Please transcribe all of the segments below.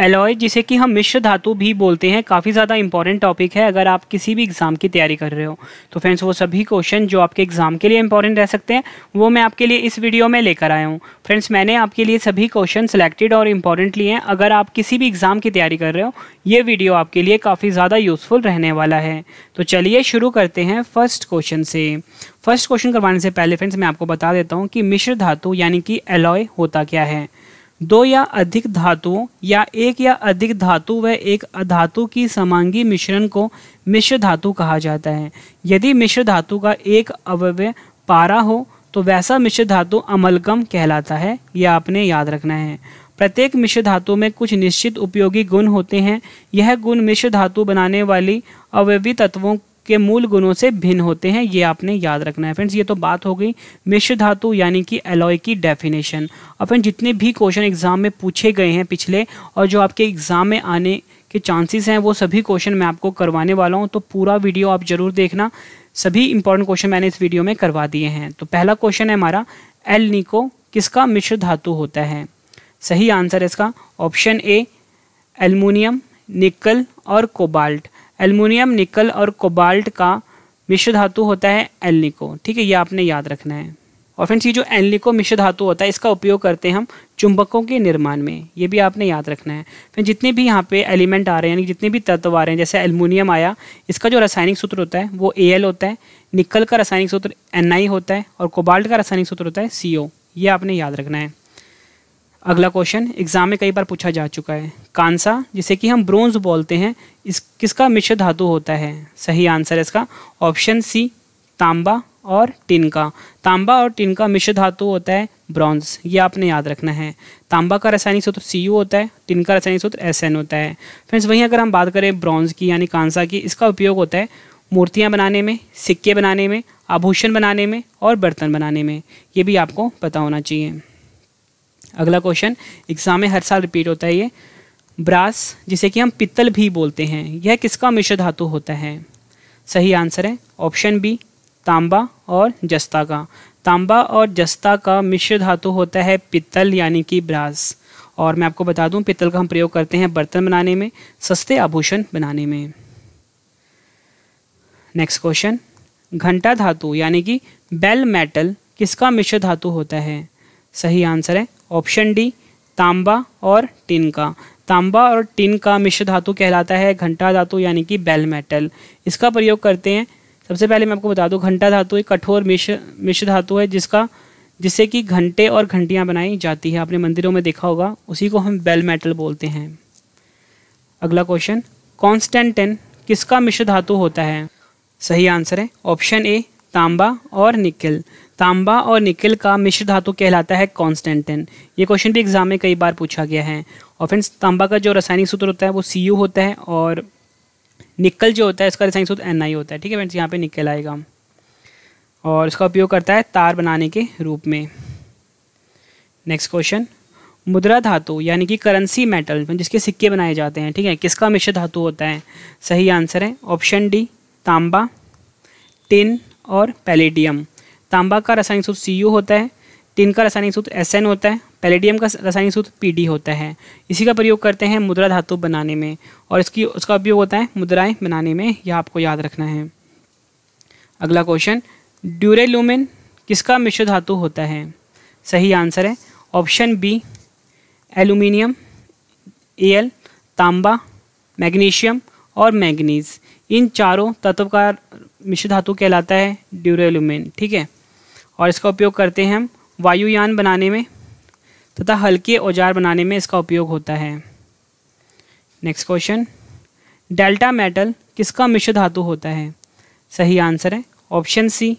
alloy जिसे कि हम मिश्र धातु भी बोलते हैं काफ़ी ज़्यादा इंपॉर्टेंट टॉपिक है अगर आप किसी भी एग्ज़ाम की तैयारी कर रहे हो तो फ्रेंड्स वो सभी क्वेश्चन जो आपके एग्ज़ाम के लिए इंपॉर्टेंट रह सकते हैं वो मैं आपके लिए इस वीडियो में लेकर आया हूँ फ्रेंड्स मैंने आपके लिए सभी क्वेश्चन सेलेक्टेड और इंपॉर्टेंट लिए हैं अगर आप किसी भी एग्ज़ाम की तैयारी कर रहे हो ये वीडियो आपके लिए काफ़ी ज़्यादा यूज़फुल रहने वाला है तो चलिए शुरू करते हैं फर्स्ट क्वेश्चन से फर्स्ट क्वेश्चन करवाने से पहले फ्रेंड्स मैं आपको बता देता हूँ कि मिश्र धातु यानी कि एलॉय होता क्या है दो या अधिक धातुओं या एक या अधिक धातु व एक अधातु की समांगी मिश्रण को मिश्र धातु कहा जाता है यदि मिश्र धातु का एक अवयव पारा हो तो वैसा मिश्र धातु अमलगम कहलाता है यह आपने याद रखना है प्रत्येक मिश्र धातु में कुछ निश्चित उपयोगी गुण होते हैं यह गुण मिश्र धातु बनाने वाली अवयवी तत्वों के मूल गुणों से भिन्न होते हैं ये आपने याद रखना है फ्रेंड्स ये तो बात हो गई मिश्र धातु यानी कि एलॉय की डेफिनेशन और फ्रेंड जितने भी क्वेश्चन एग्जाम में पूछे गए हैं पिछले और जो आपके एग्जाम में आने के चांसेस हैं वो सभी क्वेश्चन मैं आपको करवाने वाला हूँ तो पूरा वीडियो आप जरूर देखना सभी इंपॉर्टेंट क्वेश्चन मैंने इस वीडियो में करवा दिए हैं तो पहला क्वेश्चन है हमारा एल निको किसका मिश्र धातु होता है सही आंसर है इसका ऑप्शन ए एलमोनियम निकल और कोबाल्ट एलमोनियम निकल और कोबाल्ट का मिश्र धातु होता है एलनिको ठीक है ये आपने याद रखना है और फ्रेंड्स ये जो एनलिको मिश्र धातु होता है इसका उपयोग करते हैं हम चुंबकों के निर्माण में ये भी आपने याद रखना है फिर जितने भी यहाँ पे एलिमेंट आ रहे हैं यानी जितने भी तत्व आ रहे हैं जैसे एलमिनियम आया इसका जो रासायनिक सूत्र होता है वो ए होता है निकल का रासायनिक सूत्र एन होता है और कोबाल्ट का रासायनिक सूत्र होता है सी ये आपने याद रखना है अगला क्वेश्चन एग्जाम में कई बार पूछा जा चुका है कांसा जिसे कि हम ब्रोंज बोलते हैं इस किसका मिश्र धातु होता है सही आंसर है इसका ऑप्शन सी तांबा और टिन का तांबा और टिन का मिश्र धातु होता है ब्रॉन्ज ये आपने याद रखना है तांबा का रासायनिक सूत्र सी यू होता है टिन का रासायनिक सूत्र एस एन होता है फ्रेंड्स वहीं अगर हम बात करें ब्रॉन्ज की यानी कांसा की इसका उपयोग होता है मूर्तियाँ बनाने में सिक्के बनाने में आभूषण बनाने में और बर्तन बनाने में ये भी आपको पता होना चाहिए अगला क्वेश्चन एग्जाम में हर साल रिपीट होता है ये ब्रास जिसे कि हम पित्तल भी बोलते हैं यह किसका मिश्र धातु होता है सही आंसर है ऑप्शन बी तांबा और जस्ता का तांबा और जस्ता का मिश्र धातु होता है पित्तल यानी कि ब्रास और मैं आपको बता दूं पित्तल का हम प्रयोग करते हैं बर्तन बनाने में सस्ते आभूषण बनाने में नेक्स्ट क्वेश्चन घंटा धातु यानी कि बेल मेटल किसका मिश्र धातु होता है सही आंसर है ऑप्शन डी तांबा और टिन का तांबा और टिन का मिश्र धातु कहलाता है घंटा धातु यानी कि बेल मेटल इसका प्रयोग करते हैं सबसे पहले मैं आपको बता दूं घंटा धातु एक कठोर मिश्र मिश्र धातु है जिसका जिससे कि घंटे और घंटियाँ बनाई जाती है आपने मंदिरों में देखा होगा उसी को हम बेल मेटल बोलते हैं अगला क्वेश्चन कॉन्स्टेंटेन किसका मिश्र धातु होता है सही आंसर है ऑप्शन ए तांबा और निकल तांबा और निकल का मिश्र धातु कहलाता है कॉन्स्टेंटन ये क्वेश्चन भी एग्जाम में कई बार पूछा गया है और फ्रेंड्स तांबा का जो रासायनिक सूत्र होता है वो सी होता है और निकल जो होता है इसका रासायनिक सूत्र एन होता है ठीक है फ्रेंड्स यहाँ पे निकल आएगा और इसका उपयोग करता है तार बनाने के रूप में नेक्स्ट क्वेश्चन मुद्रा धातु यानी कि करेंसी मेटल जिसके सिक्के बनाए जाते हैं ठीक है किसका मिश्र धातु होता है सही आंसर है ऑप्शन डी तांबा टिन और पैलेडियम तांबा का रासायनिक सूत्र सी होता है टिन का रासायनिक सूत्र एस होता है पैलेडियम का रासायनिक सूत्र पी होता है इसी का प्रयोग करते हैं मुद्रा धातु बनाने में और इसकी उसका उपयोग होता है मुद्राएं बनाने में यह आपको याद रखना है अगला क्वेश्चन ड्यूरेलुमिन किसका मिश्र धातु होता है सही आंसर है ऑप्शन बी ए एल तांबा मैग्नीशियम और मैग्नीज इन चारों तत्व का मिश्र धातु कहलाता है ड्यूरेलुमिन ठीक है और इसका उपयोग करते हैं हम वायुयान बनाने में तथा हल्के औजार बनाने में इसका उपयोग होता है नेक्स्ट क्वेश्चन डेल्टा मेटल किसका मिश्र धातु होता है सही आंसर है ऑप्शन सी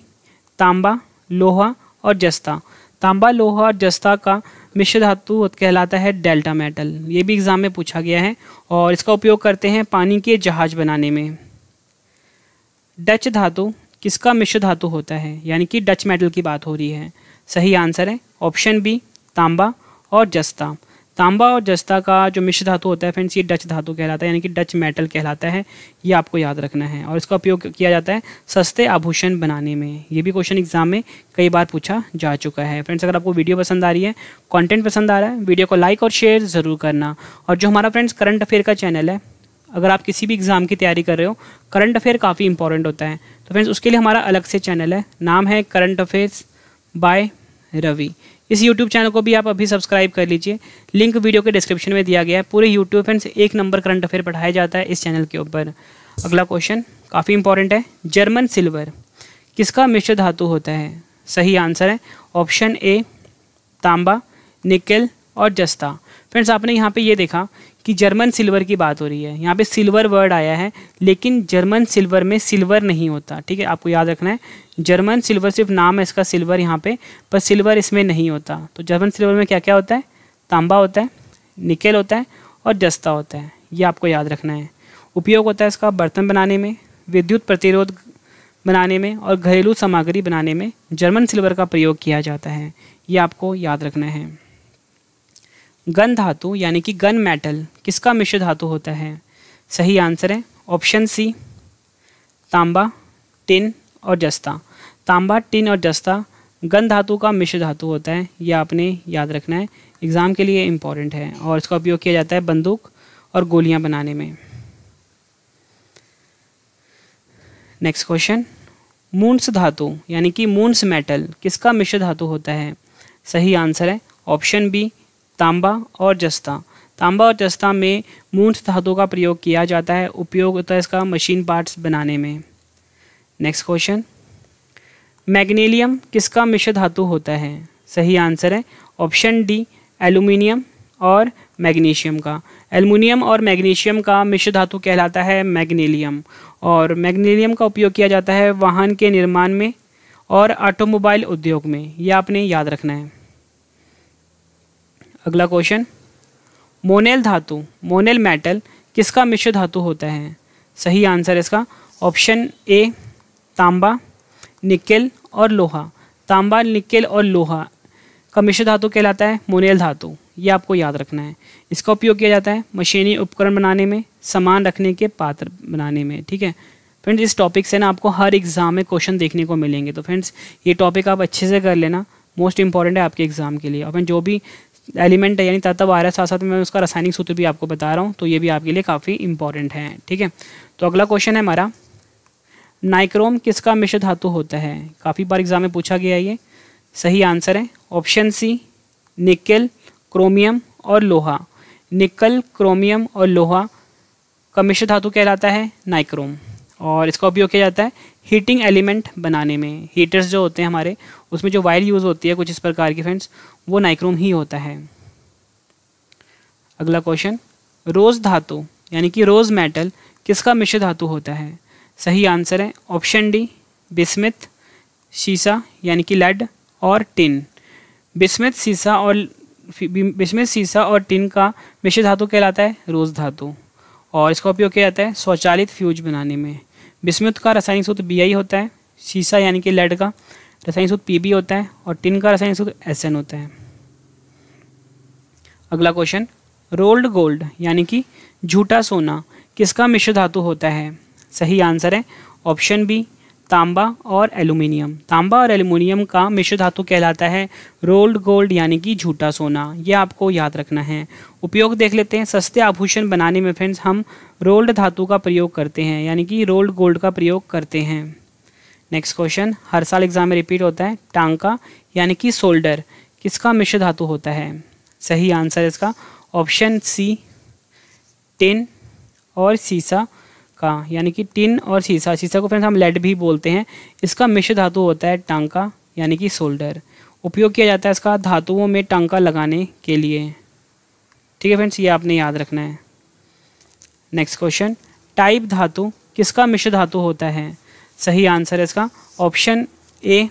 तांबा लोहा और जस्ता तांबा लोहा और जस्ता का मिश्र धातु कहलाता है डेल्टा मेटल ये भी एग्ज़ाम में पूछा गया है और इसका उपयोग करते हैं पानी के जहाज बनाने में डच धातु किसका मिश्र धातु होता है यानी कि डच मेटल की बात हो रही है सही आंसर है ऑप्शन बी तांबा और जस्ता तांबा और जस्ता का जो मिश्र धातु होता है फ्रेंड्स ये डच धातु कहलाता है यानी कि डच मेटल कहलाता है ये आपको याद रखना है और इसका उपयोग किया जाता है सस्ते आभूषण बनाने में ये भी क्वेश्चन एग्जाम में कई बार पूछा जा चुका है फ्रेंड्स अगर आपको वीडियो पसंद आ रही है कंटेंट पसंद आ रहा है वीडियो को लाइक और शेयर ज़रूर करना और जो हमारा फ्रेंड्स करंट अफेयर का चैनल है अगर आप किसी भी एग्ज़ाम की तैयारी कर रहे हो करंट अफेयर काफ़ी इंपॉर्टेंट होता है तो फ्रेंड्स उसके लिए हमारा अलग से चैनल है नाम है करंट अफेयर्स बाय रवि इस यूट्यूब चैनल को भी आप अभी सब्सक्राइब कर लीजिए लिंक वीडियो के डिस्क्रिप्शन में दिया गया है पूरे यूट्यूब फ्रेंड्स एक नंबर करंट अफेयर पढ़ाया जाता है इस चैनल के ऊपर अगला क्वेश्चन काफ़ी इंपॉर्टेंट है जर्मन सिल्वर किसका मिश्र धातु होता है सही आंसर है ऑप्शन ए तांबा निकल और जस्ता फ्रेंड्स आपने यहाँ पे ये देखा कि जर्मन सिल्वर की बात हो रही है यहाँ पे सिल्वर वर्ड आया है लेकिन जर्मन सिल्वर में सिल्वर नहीं होता ठीक है आपको याद रखना है जर्मन सिल्वर सिर्फ नाम है इसका सिल्वर यहाँ पे पर सिल्वर इसमें नहीं होता तो जर्मन सिल्वर में क्या क्या होता है तांबा होता है निकेल होता है और जस्ता होता है ये आपको याद रखना है उपयोग होता है इसका बर्तन बनाने में विद्युत प्रतिरोध बनाने में और घरेलू सामग्री बनाने में जर्मन सिल्वर का प्रयोग किया जाता है ये आपको याद रखना है गन धातु यानी कि गन मेटल किसका मिश्र धातु होता है सही आंसर है ऑप्शन सी तांबा टिन और जस्ता तांबा टिन और जस्ता गन धातु का मिश्र धातु होता है यह या आपने याद रखना है एग्ज़ाम के लिए इम्पॉर्टेंट है और इसका उपयोग किया जाता है बंदूक और गोलियां बनाने में नेक्स्ट क्वेश्चन मूंस धातु यानी कि मूंस मेटल किसका मिश्र धातु होता है सही आंसर है ऑप्शन बी तांबा और जस्ता तांबा और जस्ता में मूठ धातु का प्रयोग किया जाता है उपयोग होता है इसका मशीन पार्ट्स बनाने में नेक्स्ट क्वेश्चन मैग्नीलियम किसका मिश्र धातु होता है सही आंसर है ऑप्शन डी एल्यूमिनियम और मैग्नीशियम का एल्युमिनियम और मैग्नीशियम का मिश्र धातु कहलाता है मैग्नीलियम और मैग्नीलियम का उपयोग किया जाता है वाहन के निर्माण में और ऑटोमोबाइल उद्योग में यह आपने याद रखना है अगला क्वेश्चन मोनेल धातु मोनेल मेटल किसका मिश्र धातु होता है सही आंसर इसका ऑप्शन ए तांबा निकेल और लोहा तांबा निकेल और लोहा का मिश्र धातु कहलाता है मोनेल धातु ये आपको याद रखना है इसका उपयोग किया जाता है मशीनी उपकरण बनाने में सामान रखने के पात्र बनाने में ठीक है फ्रेंड्स इस टॉपिक से ना आपको हर एग्ज़ाम में क्वेश्चन देखने को मिलेंगे तो फ्रेंड्स ये टॉपिक आप अच्छे से कर लेना मोस्ट इंपॉर्टेंट है आपके एग्ज़ाम के लिए अपन जो भी एलिमेंट है यानी तत्व आ रहा है साथ साथ मैं उसका रासायनिक सूत्र भी आपको बता रहा हूँ तो ये भी आपके लिए काफ़ी इंपॉर्टेंट है ठीक है तो अगला क्वेश्चन है हमारा नाइक्रोम किसका मिश्र धातु होता है काफ़ी बार एग्जाम में पूछा गया ये सही आंसर है ऑप्शन सी निकल क्रोमियम और लोहा निकल क्रोमियम और लोहा का मिश्र धातु कहलाता है नाइक्रोम और इसका उपयोग किया जाता है हीटिंग एलिमेंट बनाने में हीटर्स जो होते हैं हमारे उसमें जो वायर यूज़ होती है कुछ इस प्रकार की फ्रेंड्स वो नाइक्रोम ही होता है अगला क्वेश्चन रोज धातु यानी कि रोज मेटल किसका मिश्र धातु होता है सही आंसर है ऑप्शन डी बिस्मित शीशा यानी कि लेड और टिन बिस्मित शीशा और बिस्मित शीशा और टिन का मिश्र धातु कहलाता है रोज धातु और इसका उपयोग किया जाता है स्वचालित फ्यूज बनाने में बिस्मित का रासायनिक सूत्र बी होता है शीशा यानी कि लेड का रसायन सूद पी होता है और टिन का रसायन सूत्र एस होता है अगला क्वेश्चन रोल्ड गोल्ड यानी कि झूठा सोना किसका मिश्र धातु होता है सही आंसर है ऑप्शन बी तांबा और एल्यूमिनियम तांबा और एल्यूमिनियम का मिश्र धातु कहलाता है रोल्ड गोल्ड यानी कि झूठा सोना ये आपको याद रखना है उपयोग देख लेते हैं सस्ते आभूषण बनाने में फ्रेंड्स हम रोल्ड धातु का प्रयोग करते हैं यानी कि रोल्ड गोल्ड का प्रयोग करते हैं नेक्स्ट क्वेश्चन हर साल एग्जाम में रिपीट होता है टांका यानी कि सोल्डर किसका मिश्र धातु होता है सही आंसर इसका ऑप्शन सी टिन और सीसा का यानी कि टिन और सीसा सीसा को फ्रेंड्स हम लेड भी बोलते हैं इसका मिश्र धातु होता है टांका यानी कि सोल्डर उपयोग किया जाता है इसका धातुओं में टांका लगाने के लिए ठीक है फ्रेंड्स ये आपने याद रखना है नेक्स्ट क्वेश्चन टाइप धातु किसका मिश्र धातु होता है सही आंसर है इसका ऑप्शन ए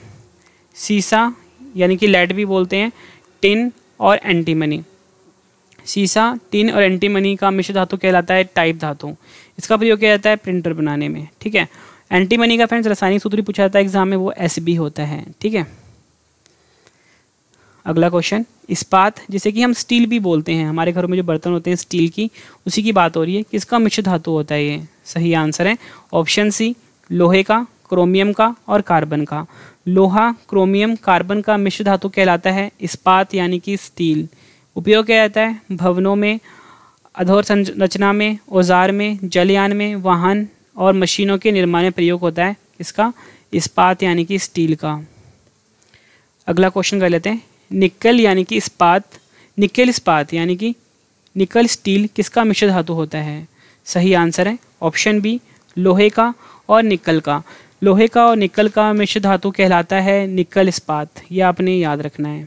सीसा यानी कि लेड भी बोलते हैं टिन और एंटीमनी सीसा टिन और एंटीमनी का मिश्र धातु कहलाता है टाइप धातु इसका प्रयोग किया जाता है प्रिंटर बनाने में ठीक है एंटीमनी का फ्रेंड्स रासायनिक सूत्र पूछा जाता है एग्जाम में वो एस बी होता है ठीक है अगला क्वेश्चन इस्पात जिसे कि हम स्टील भी बोलते हैं हमारे घरों में जो बर्तन होते हैं स्टील की उसी की बात हो रही है किसका मिश्र धातु होता है ये सही आंसर है ऑप्शन सी लोहे का क्रोमियम का और कार्बन का लोहा क्रोमियम कार्बन का मिश्र धातु कहलाता है इस्पात यानी कि स्टील उपयोग किया जाता है भवनों में अधोर संरचना में औजार में जलयान में वाहन और मशीनों के निर्माण में प्रयोग होता है इसका इस्पात यानी कि स्टील का अगला क्वेश्चन कर लेते हैं निकल यानी कि इस्पात निकल इस्पात यानी कि निकल स्टील किसका मिश्र धातु होता है सही आंसर है ऑप्शन बी लोहे का और निकल का लोहे का और निकल का मिश्र धातु कहलाता है निकल इस्पात ये आपने याद रखना है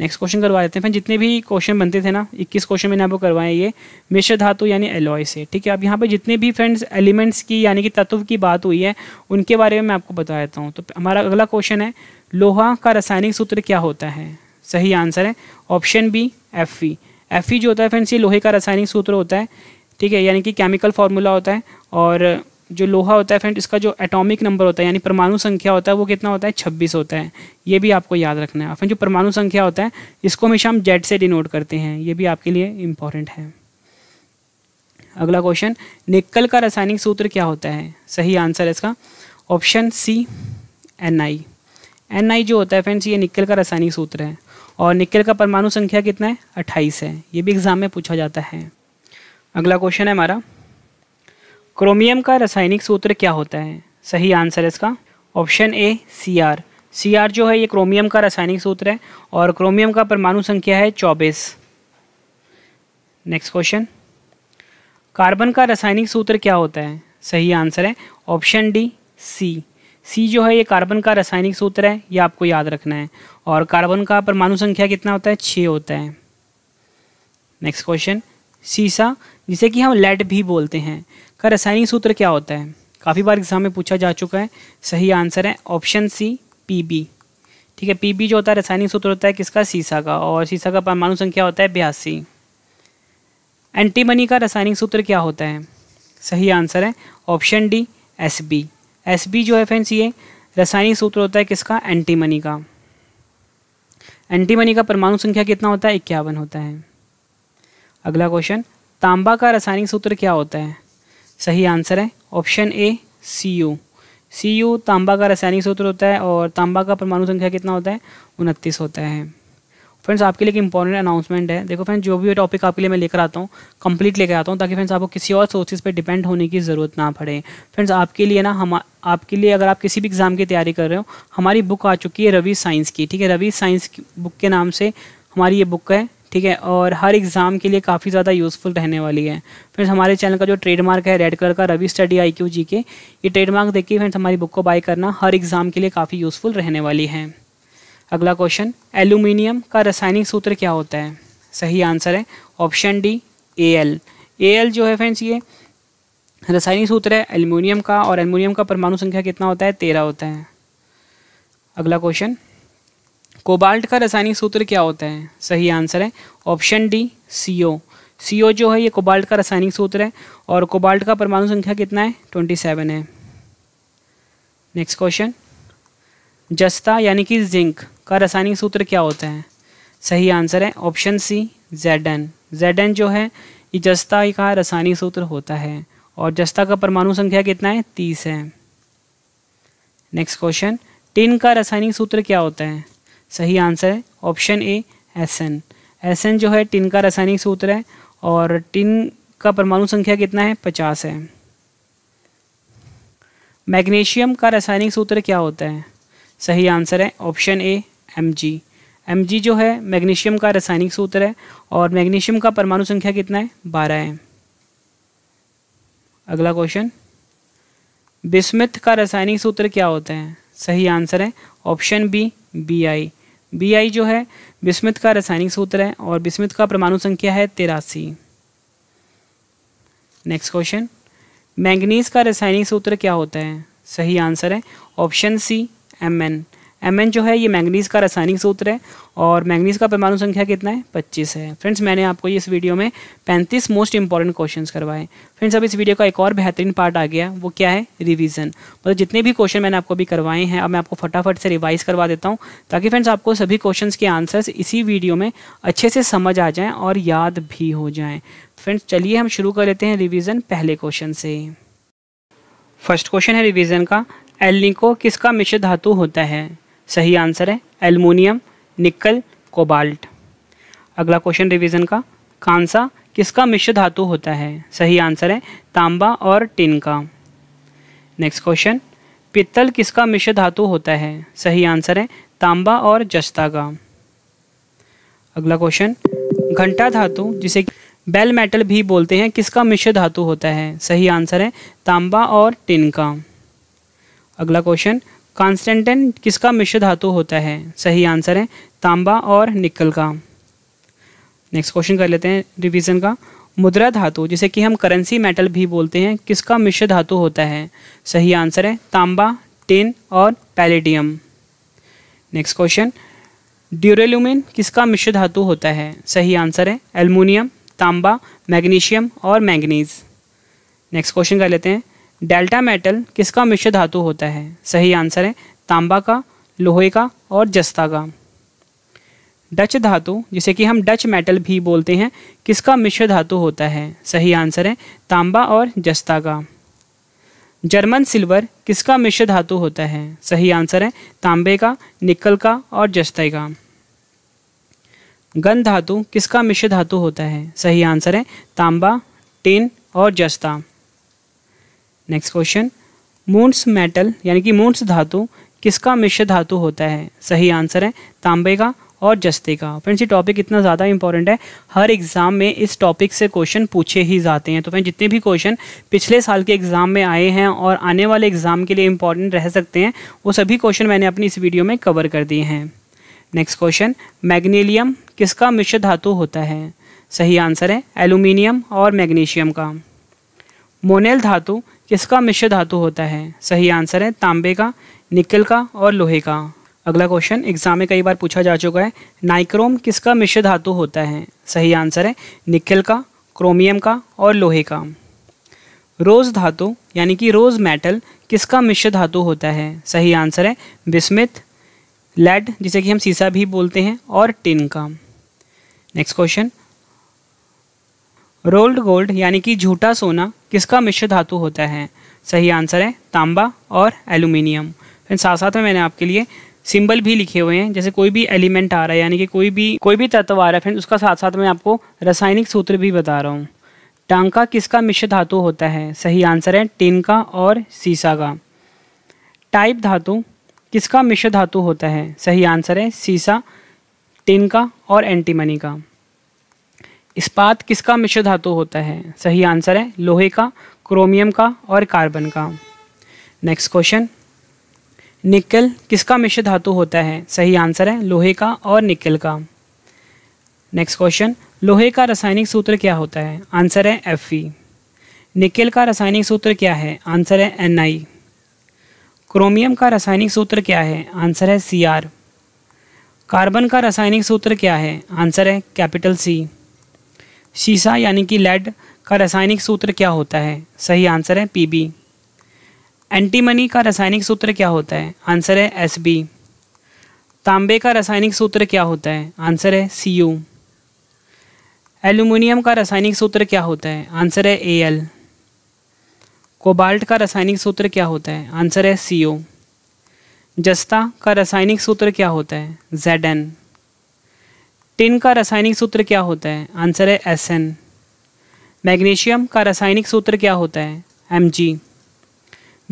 नेक्स्ट क्वेश्चन करवा देते हैं फिर जितने भी क्वेश्चन बनते थे ना 21 क्वेश्चन मैंने आपको करवाए ये मिश्र धातु यानी एलॉय से ठीक है अब यहाँ पे जितने भी फ्रेंड्स एलिमेंट्स की यानी कि तत्व की बात हुई है उनके बारे में मैं आपको बता देता हूँ तो हमारा अगला क्वेश्चन है लोहा का रासायनिक सूत्र क्या होता है सही आंसर है ऑप्शन बी एफ एफ जो होता है फ्रेंड्स ये लोहे का रासायनिक सूत्र होता है ठीक है यानी कि केमिकल फार्मूला होता है और जो लोहा होता है फ्रेंड इसका जो एटॉमिक नंबर होता है यानी परमाणु संख्या होता है वो कितना होता है छब्बीस होता है ये भी आपको याद रखना है फ्रेंड जो परमाणु संख्या होता है इसको हमेशा हम जेड से डिनोट करते हैं ये भी आपके लिए इम्पॉर्टेंट है अगला क्वेश्चन निकल का रासायनिक सूत्र क्या होता है सही आंसर है इसका option C N I N I जो होता है फ्रेंड्स ये निकल का रासायनिक सूत्र है और निकल का परमाणु संख्या कितना है अट्ठाईस है ये भी एग्जाम में पूछा जाता है अगला क्वेश्चन है हमारा क्रोमियम का रासायनिक सूत्र क्या होता है सही आंसर है इसका option A C R C R जो है ये क्रोमियम का रासायनिक सूत्र है और क्रोमियम का परमाणु संख्या है चौबीस नेक्स्ट क्वेश्चन कार्बन का रासायनिक सूत्र क्या होता है सही आंसर है ऑप्शन डी सी सी जो है ये कार्बन का रासायनिक सूत्र है ये आपको याद रखना है और कार्बन का परमाणु संख्या कितना होता है छः होता है नेक्स्ट क्वेश्चन सीसा जिसे कि हम लेड भी बोलते हैं का रासायनिक सूत्र क्या होता है काफ़ी बार एग्जाम में पूछा जा चुका है सही आंसर है ऑप्शन सी पीबी ठीक है पीबी जो होता है रासायनिक सूत्र होता है किसका सीसा का और सीसा का परमाणु संख्या होता है बयासी एंटीमनी का रासायनिक सूत्र क्या होता है सही आंसर है option D S B S B जो है फ्रेंड्स ये रासायनिक सूत्र होता है किसका एंटीमनी का एंटीमनी का परमाणु संख्या कितना होता है इक्यावन होता है अगला क्वेश्चन तांबा का रासायनिक सूत्र क्या होता है सही आंसर है option A C U C U तांबा का रासायनिक सूत्र होता है और तांबा का परमाणु संख्या कितना होता है उनतीस होता है फ्रेंड्स आपके लिए एक इंपॉर्टेंट अनाउंसमेंट है देखो फ्रेंड्स जो भी टॉपिक आपके लिए मैं लेकर आता हूँ कंप्लीट लेकर आता हूँ ताकि फ्रेंड्स आपको किसी और सोर्सेज पर डिपेंड होने की ज़रूरत ना पड़े फ्रेंड्स आपके लिए ना हम आपके लिए अगर आप किसी भी एग्ज़ाम की तैयारी कर रहे हो हमारी बुक आ चुकी है रवि साइंस की ठीक है रवि साइंस बुक के नाम से हमारी ये बुक है ठीक है और हर एग्ज़ाम के लिए काफ़ी ज़्यादा यूज़फुल रहने वाली है फ्रेंड्स हमारे चैनल का जो ट्रेडमार्क है रेड कलर का Ravi study I Q G के ये ट्रेडमार्क देखिए फ्रेंड्स हमारी बुक को बाय करना हर एग्ज़ाम के लिए काफ़ी यूज़फुल रहने वाली है अगला क्वेश्चन एल्यूमिनियम का रासायनिक सूत्र क्या होता है सही आंसर है option D A L A L जो है फ्रेंड्स ये रासायनिक सूत्र है एल्यूमिनियम का और एल्यूमिनियम का परमाणु संख्या कितना होता है तेरह होता है अगला क्वेश्चन कोबाल्ट का रासायनिक सूत्र क्या होता है सही आंसर है ऑप्शन डी सी ओ सी ओ जो है ये कोबाल्ट का रासायनिक सूत्र है और कोबाल्ट का परमाणु संख्या कितना है ट्वेंटी सेवन है नेक्स्ट क्वेश्चन जस्ता यानी कि जिंक का रासायनिक सूत्र क्या होता है सही आंसर है option C Z N Z N जो है ये जस्ता का रासायनिक सूत्र होता है और जस्ता का परमाणु संख्या कितना है तीस है नेक्स्ट क्वेश्चन टिन का रासायनिक सूत्र क्या होता है सही आंसर है ऑप्शन ए एसएन एसएन जो है टिन का रासायनिक सूत्र है और टिन का परमाणु संख्या कितना है पचास है मैग्नीशियम का रासायनिक सूत्र क्या होता है सही आंसर है option A M G M G जो है मैग्नीशियम का रासायनिक सूत्र है और मैग्नीशियम का परमाणु संख्या कितना है बारह है अगला क्वेश्चन बिस्मिथ का रासायनिक सूत्र क्या होता है सही आंसर है option B B I B I जो है बिस्मित का रासायनिक सूत्र है और बिस्मित का परमाणु संख्या है तिरासी नेक्स्ट क्वेश्चन मैंगनीज का रासायनिक सूत्र क्या होता है सही आंसर है option C M N M जो है ये मैंगनीज़ का रासायनिक सूत्र है और मैंगनीज़ का परमाणु संख्या कितना है पच्चीस है फ्रेंड्स मैंने आपको इस वीडियो में पैंतीस मोस्ट इंपॉर्टेंट क्वेश्चन करवाए फ्रेंड्स अब इस वीडियो का एक और बेहतरीन पार्ट आ गया वो क्या है रिविज़न मतलब जितने भी क्वेश्चन मैंने आपको अभी करवाए हैं अब मैं आपको फटाफट से रिवाइज करवा देता हूँ ताकि फ्रेंड्स आपको सभी क्वेश्चन के आंसर्स इसी वीडियो में अच्छे से समझ आ जाएँ और याद भी हो जाएँ फ्रेंड्स चलिए हम शुरू कर लेते हैं रिविज़न पहले क्वेश्चन से फर्स्ट क्वेश्चन है रिविजन का एल्निको किसका मिश्र धातु होता है सही आंसर है एलमोनियम निकल कोबाल्ट अगला क्वेश्चन रिवीजन का कांसा किसका मिश्र धातु होता है सही आंसर है तांबा और टिन का नेक्स्ट क्वेश्चन पित्तल किसका मिश्र धातु होता है सही आंसर है तांबा और जस्ता का अगला क्वेश्चन घंटा धातु जिसे बेल मेटल भी बोलते हैं किसका मिश्र धातु होता है सही आंसर है तांबा और टिन का अगला क्वेश्चन कॉन्स्टेंटन किसका मिश्र धातु होता है सही आंसर है तांबा और निकल का नेक्स्ट क्वेश्चन कर लेते हैं रिवीजन का मुद्रा धातु जिसे कि हम करेंसी मेटल भी बोलते हैं किसका मिश्र धातु होता है सही आंसर है तांबा टिन और पैलेडियम नेक्स्ट क्वेश्चन ड्यूरेल्यूमिन किसका मिश्र धातु होता है सही आंसर है एलमोनियम तांबा मैग्नीशियम और मैंगनीज नेक्स्ट क्वेश्चन कर लेते हैं डेल्टा मेटल किसका मिश्र धातु होता है सही आंसर है तांबा का लोहे का और जस्ता का डच धातु जिसे कि हम डच मेटल भी बोलते हैं किसका मिश्र धातु होता है सही आंसर है तांबा और जस्ता का जर्मन सिल्वर किसका मिश्र धातु होता है सही आंसर है तांबे का निकल का और जस्ते का गन धातु किसका मिश्र धातु होता है सही आंसर है तांबा टिन और जस्ता नेक्स्ट क्वेश्चन मोन्स मेटल यानी कि मोन्स धातु किसका मिश्र धातु होता है सही आंसर है तांबे का और जस्ते का फ्रेंड्स ये टॉपिक इतना ज़्यादा इंपॉर्टेंट है हर एग्ज़ाम में इस टॉपिक से क्वेश्चन पूछे ही जाते हैं तो फ्रेंड जितने भी क्वेश्चन पिछले साल के एग्ज़ाम में आए हैं और आने वाले एग्ज़ाम के लिए इंपॉर्टेंट रह सकते हैं वो सभी क्वेश्चन मैंने अपनी इस वीडियो में कवर कर दिए हैं नेक्स्ट क्वेश्चन मैग्नीलियम किसका मिश्र धातु होता है सही आंसर है एलुमिनियम और मैग्नीशियम का मोनेल धातु किसका मिश्र धातु होता है सही आंसर है तांबे का निकल का और लोहे का अगला क्वेश्चन एग्जाम में कई बार पूछा जा चुका है नाइक्रोम किसका मिश्र धातु होता है सही आंसर है निकल का क्रोमियम का और लोहे का रोज़ धातु यानी कि रोज़ मेटल किसका मिश्र धातु होता है सही आंसर है बिस्मित लेड जिसे कि हम सीसा भी बोलते हैं और टिन का नेक्स्ट क्वेश्चन रोल्ड गोल्ड यानी कि झूठा सोना किसका मिश्र धातु होता है सही आंसर है तांबा और एलुमिनियम फिर साथ साथ में मैंने आपके लिए सिंबल भी लिखे हुए हैं जैसे कोई भी एलिमेंट आ रहा है यानी कि कोई भी कोई भी तत्व आ रहा है फिर उसका साथ साथ मैं आपको रासायनिक सूत्र भी बता रहा हूँ टांका किसका मिश्र धातु होता है सही आंसर है टिन का और सीसा का टाइप धातु किसका मिश्र धातु होता है सही आंसर है सीसा टिन का और एंटीमनी का इस्पात किसका मिश्र धातु होता है सही आंसर है लोहे का क्रोमियम का और कार्बन का नेक्स्ट क्वेश्चन निकल किसका मिश्र धातु होता है सही आंसर है लोहे का और निकल का नेक्स्ट क्वेश्चन लोहे का रासायनिक सूत्र क्या होता है आंसर है एफ निकल का रासायनिक सूत्र क्या है आंसर है एन आई क्रोमियम का रासायनिक सूत्र क्या है आंसर है सी आर कार्बन का रासायनिक सूत्र क्या है आंसर है कैपिटल सी शीशा यानी कि लेड का रासायनिक सूत्र क्या होता है सही आंसर है पीबी एंटीमनी का रासायनिक सूत्र क्या होता है आंसर है एस बी तांबे का रासायनिक सूत्र क्या होता है आंसर है सी यू एल्यूमिनियम का रासायनिक सूत्र क्या होता है आंसर है ए एल कोबाल्ट का रासायनिक सूत्र क्या होता है आंसर है सी ओ जस्ता का रासायनिक सूत्र क्या होता है जेड एन टिन का रासायनिक सूत्र क्या होता है आंसर है एस एन मैग्नीशियम का रासायनिक सूत्र क्या होता है एम जी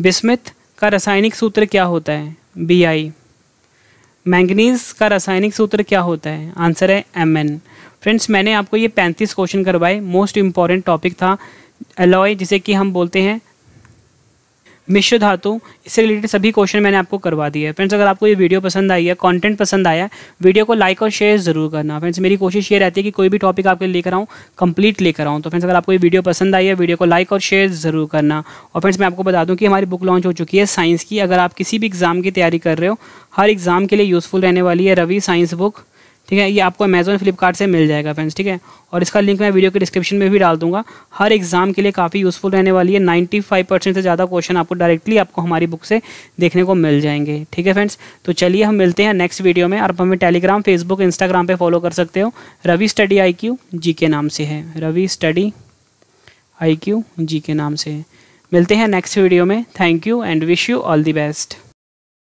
बिस्मिथ का रासायनिक सूत्र क्या होता है बी आई मैंगनीज का रासायनिक सूत्र क्या होता है आंसर है एम एन फ्रेंड्स मैंने आपको ये पैंतीस क्वेश्चन करवाए मोस्ट इम्पॉर्टेंट टॉपिक था एलॉय जिसे कि हम बोलते हैं मिश्र धातु इससे रिलेटेड सभी क्वेश्चन मैंने आपको करवा दिए फ्रेंड्स अगर आपको ये वीडियो पसंद आई है कंटेंट पसंद आया है वीडियो को लाइक और शेयर ज़रूर करना फ्रेंड्स मेरी कोशिश ये रहती है कि कोई भी टॉपिक आपके लेकर आऊँ कंप्लीट लेकर आऊँ तो फ्रेंड्स अगर आपको ये वीडियो पसंद आई है वीडियो को लाइक और शेयर ज़रूर करना और फ्रेंड्स मैं आपको बता दूँ कि हमारी बुक लॉन्च हो चुकी है साइंस की अगर आप किसी भी एग्ज़ाम की तैयारी कर रहे हो हर एग्ज़ाम के लिए यूज़फुल रहने वाली है रवि साइंस बुक ठीक है ये आपको अमेज़ोन फ्लिपकार्ट से मिल जाएगा फ्रेंड्स ठीक है और इसका लिंक मैं वीडियो के डिस्क्रिप्शन में भी डाल दूंगा हर एग्ज़ाम के लिए काफ़ी यूज़फुल रहने वाली है फाइव परसेंट से ज़्यादा क्वेश्चन आपको डायरेक्टली आपको हमारी बुक से देखने को मिल जाएंगे ठीक है फ्रेंड्स तो चलिए हम मिलते हैं नेक्स्ट वीडियो में आप हमें टेलीग्राम फेसबुक इंस्टाग्राम पर फॉलो कर सकते हो Ravi study I Q G के नाम से है Ravi study I Q G के नाम से है मिलते हैं नेक्स्ट वीडियो में thank you and wish you all the best